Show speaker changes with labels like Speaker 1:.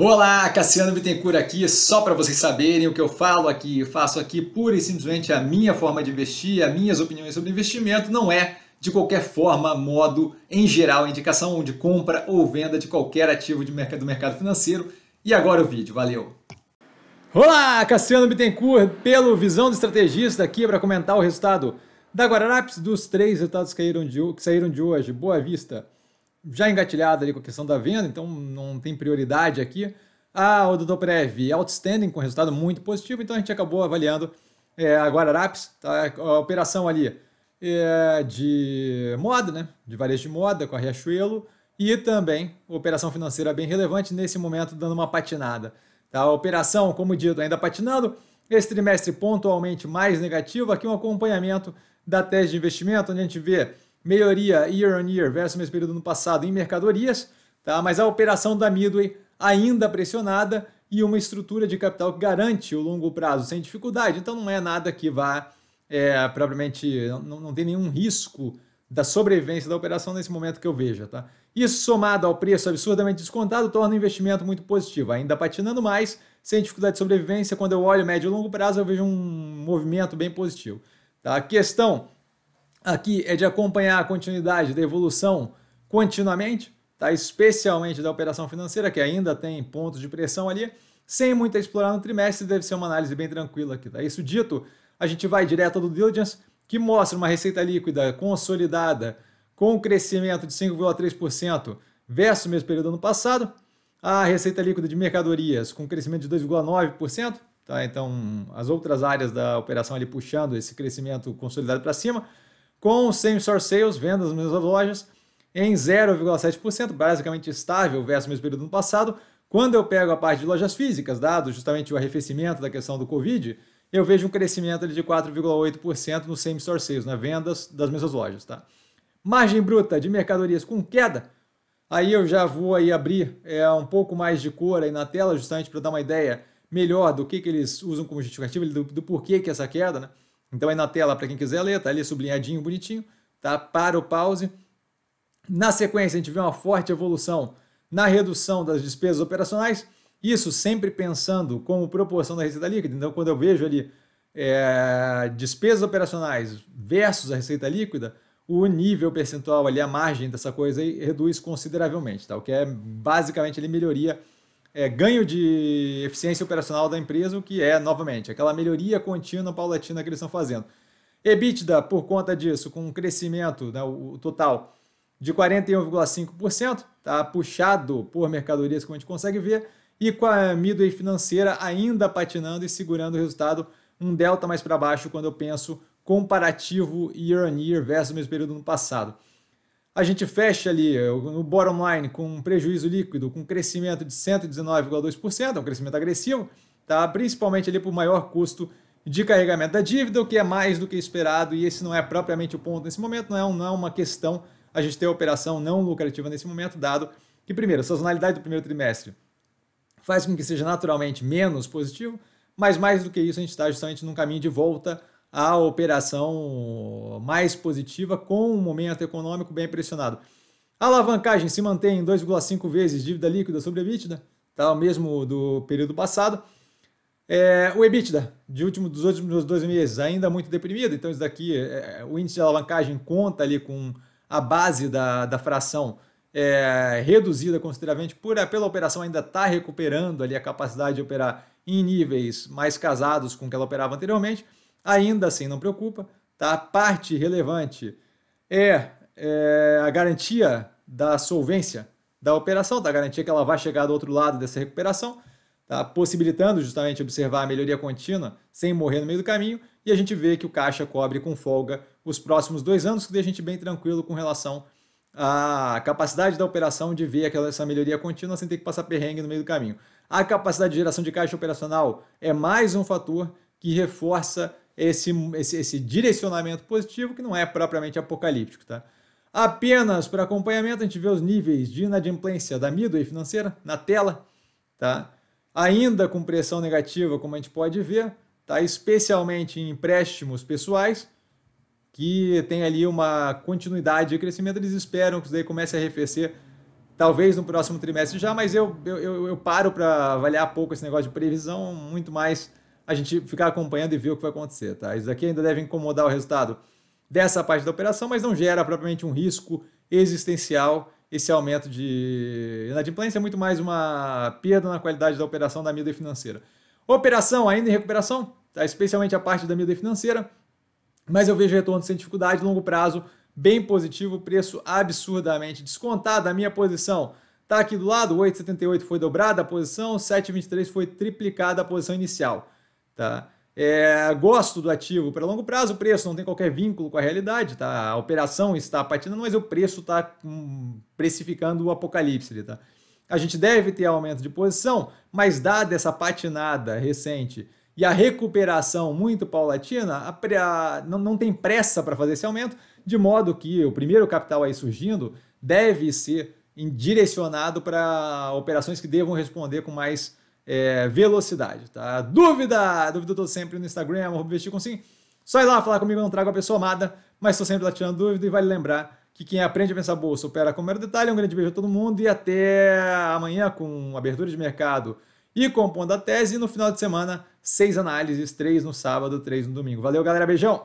Speaker 1: Olá, Cassiano Bittencourt aqui, só para vocês saberem o que eu falo aqui, eu faço aqui pura e simplesmente a minha forma de investir, as minhas opiniões sobre investimento, não é de qualquer forma, modo, em geral, indicação de compra ou venda de qualquer ativo de mercado, do mercado financeiro. E agora o vídeo, valeu! Olá, Cassiano Bittencourt, pelo Visão do Estrategista aqui para comentar o resultado da Guararapes dos três resultados que saíram de, que saíram de hoje. Boa Vista! já engatilhado ali com a questão da venda, então não tem prioridade aqui. A ah, Prev, outstanding, com resultado muito positivo, então a gente acabou avaliando é, a Guararapes, tá? a operação ali é, de moda, né? de varejo de moda com a Riachuelo, e também operação financeira bem relevante, nesse momento dando uma patinada. Tá? A operação, como dito, ainda patinando, esse trimestre pontualmente mais negativo, aqui um acompanhamento da tese de investimento, onde a gente vê melhoria year on year versus o mesmo período no passado em mercadorias, tá? mas a operação da Midway ainda pressionada e uma estrutura de capital que garante o longo prazo sem dificuldade. Então não é nada que vá é, propriamente, não, não tem nenhum risco da sobrevivência da operação nesse momento que eu veja. Tá? Isso somado ao preço absurdamente descontado torna o investimento muito positivo, ainda patinando mais, sem dificuldade de sobrevivência. Quando eu olho médio e longo prazo, eu vejo um movimento bem positivo. Tá? A questão aqui é de acompanhar a continuidade da evolução continuamente, tá? especialmente da operação financeira, que ainda tem pontos de pressão ali, sem muito a explorar no trimestre, deve ser uma análise bem tranquila aqui. Tá? Isso dito, a gente vai direto do diligence, que mostra uma receita líquida consolidada com um crescimento de 5,3% versus o mesmo período do ano passado, a receita líquida de mercadorias com crescimento de 2,9%, tá? então as outras áreas da operação ali puxando esse crescimento consolidado para cima, com o same store sales, vendas nas mesmas lojas, em 0,7%, basicamente estável versus o mesmo período do passado. Quando eu pego a parte de lojas físicas, dado justamente o arrefecimento da questão do Covid, eu vejo um crescimento de 4,8% no same store sales, nas vendas das mesmas lojas, tá? Margem bruta de mercadorias com queda, aí eu já vou aí abrir é, um pouco mais de cor aí na tela, justamente para dar uma ideia melhor do que, que eles usam como justificativa, do, do porquê que essa queda, né? Então aí na tela, para quem quiser ler, tá ali sublinhadinho, bonitinho, tá? Para o pause. Na sequência, a gente vê uma forte evolução na redução das despesas operacionais, isso sempre pensando como proporção da receita líquida. Então, quando eu vejo ali é, despesas operacionais versus a receita líquida, o nível percentual ali, a margem dessa coisa aí reduz consideravelmente, tá? O que é basicamente ali melhoria é, ganho de eficiência operacional da empresa, o que é, novamente, aquela melhoria contínua paulatina que eles estão fazendo. EBITDA, por conta disso, com um crescimento, né, o total, de 41,5%, tá puxado por mercadorias, como a gente consegue ver, e com a Midway financeira ainda patinando e segurando o resultado, um delta mais para baixo quando eu penso comparativo year on year versus o mesmo período no passado a gente fecha ali eh, o bottom line com um prejuízo líquido com um crescimento de 119,2%, é um crescimento agressivo, tá? principalmente ali por maior custo de carregamento da dívida, o que é mais do que esperado, e esse não é propriamente o ponto nesse momento, não é, um, não é uma questão a gente ter operação não lucrativa nesse momento, dado que, primeiro, a sazonalidade do primeiro trimestre faz com que seja naturalmente menos positivo, mas mais do que isso, a gente está justamente num caminho de volta a operação mais positiva com um momento econômico bem pressionado. A alavancagem se mantém em 2,5 vezes dívida líquida sobre EBITDA, tá? o mesmo do período passado. É, o EBITDA de último, dos últimos dois meses ainda muito deprimido, então isso daqui, é, o índice de alavancagem conta ali com a base da, da fração é, reduzida consideravelmente por, é, pela operação ainda está recuperando ali a capacidade de operar em níveis mais casados com o que ela operava anteriormente. Ainda assim, não preocupa, tá? A parte relevante é, é a garantia da solvência da operação, da tá? garantia que ela vai chegar do outro lado dessa recuperação, tá? possibilitando justamente observar a melhoria contínua sem morrer no meio do caminho, e a gente vê que o caixa cobre com folga os próximos dois anos, que deixa a gente bem tranquilo com relação à capacidade da operação de ver aquela, essa melhoria contínua sem ter que passar perrengue no meio do caminho. A capacidade de geração de caixa operacional é mais um fator que reforça esse, esse, esse direcionamento positivo que não é propriamente apocalíptico, tá? Apenas para acompanhamento, a gente vê os níveis de inadimplência da midway financeira na tela, tá? Ainda com pressão negativa, como a gente pode ver, tá? especialmente em empréstimos pessoais, que tem ali uma continuidade de crescimento, eles esperam que isso daí comece a arrefecer, talvez no próximo trimestre já, mas eu, eu, eu paro para avaliar pouco esse negócio de previsão, muito mais a gente ficar acompanhando e ver o que vai acontecer, tá? Isso aqui ainda deve incomodar o resultado dessa parte da operação, mas não gera propriamente um risco existencial esse aumento de inadimplência, é muito mais uma perda na qualidade da operação da mídia financeira. Operação ainda em recuperação, tá? especialmente a parte da mídia financeira, mas eu vejo retorno sem dificuldade, longo prazo, bem positivo, preço absurdamente descontado. A minha posição está aqui do lado, 8,78 foi dobrada a posição, 7,23 foi triplicada a posição inicial. Tá? É, gosto do ativo para longo prazo, o preço não tem qualquer vínculo com a realidade, tá? A operação está patinando, mas o preço está hum, precificando o apocalipse, tá? A gente deve ter aumento de posição, mas dada essa patinada recente e a recuperação muito paulatina, a, a, não, não tem pressa para fazer esse aumento, de modo que o primeiro capital aí surgindo deve ser direcionado para operações que devam responder com mais é, velocidade, tá? Dúvida! Dúvida eu tô sempre no Instagram, investir sim. Só ir lá falar comigo, eu não trago a pessoa amada, mas estou sempre lá tirando dúvida e vale lembrar que quem aprende a pensar bolsa opera com o mero detalhe. Um grande beijo a todo mundo e até amanhã com abertura de mercado e compondo a tese. E no final de semana, seis análises, três no sábado, três no domingo. Valeu, galera. Beijão!